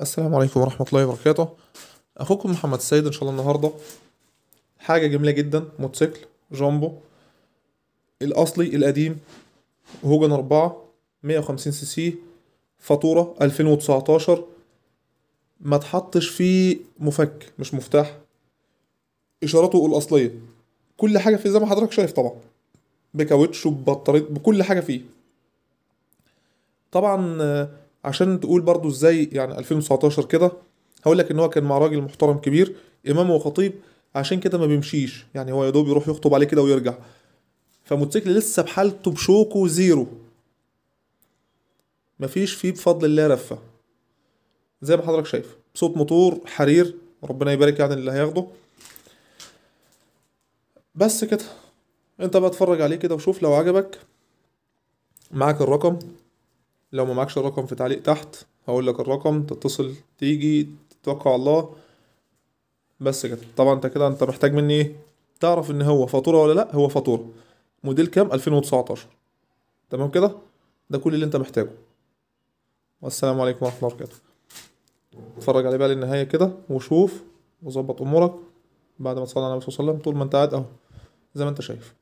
السلام عليكم ورحمة الله وبركاته أخوكم محمد السيد إن شاء الله النهاردة حاجة جميلة جدا موتوسيكل جامبو الأصلي القديم هوجن أربعة مية وخمسين سي سي فاتورة ألفين وتسعتاشر ما تحطش فيه مفك مش مفتاح إشارته الأصلية كل حاجة فيه زي ما حضرتك شايف طبعا بكاوتش وببطارية بكل حاجة فيه طبعا عشان تقول برضو ازاي يعني 2019 كده هقول لك ان هو كان مع راجل محترم كبير امام وخطيب عشان كده ما بيمشيش يعني هو يا دوب يروح يخطب عليه كده ويرجع فموتوسيكل لسه بحالته بشوكه زيرو مفيش فيه بفضل الله رفه زي ما حضرتك شايف صوت موتور حرير ربنا يبارك يعني اللي هياخده بس كده انت بقى اتفرج عليه كده وشوف لو عجبك معاك الرقم لو ما معكش الرقم في تعليق تحت هقول لك الرقم تتصل تيجي تتوكل على الله بس كده طبعا انت كده انت محتاج مني ايه تعرف ان هو فاتوره ولا لا هو فاتوره موديل كام 2019 تمام كده ده كل اللي انت محتاجه والسلام عليكم ورحمه الله وبركاته اتفرج عليه بقى للنهايه كده وشوف وظبط امورك بعد ما تصلي على النبي صلى الله عليه وسلم طول ما انت قاعد اهو زي ما انت شايف